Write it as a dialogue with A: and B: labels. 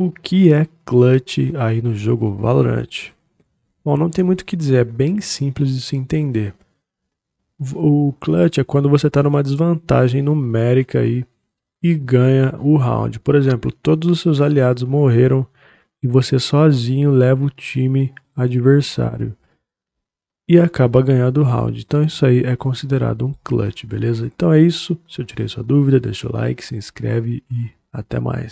A: O que é clutch aí no jogo Valorant? Bom, não tem muito o que dizer, é bem simples de se entender. O clutch é quando você está numa desvantagem numérica aí e ganha o round. Por exemplo, todos os seus aliados morreram e você sozinho leva o time adversário e acaba ganhando o round. Então isso aí é considerado um clutch, beleza? Então é isso. Se eu tirei sua dúvida, deixa o like, se inscreve e até mais.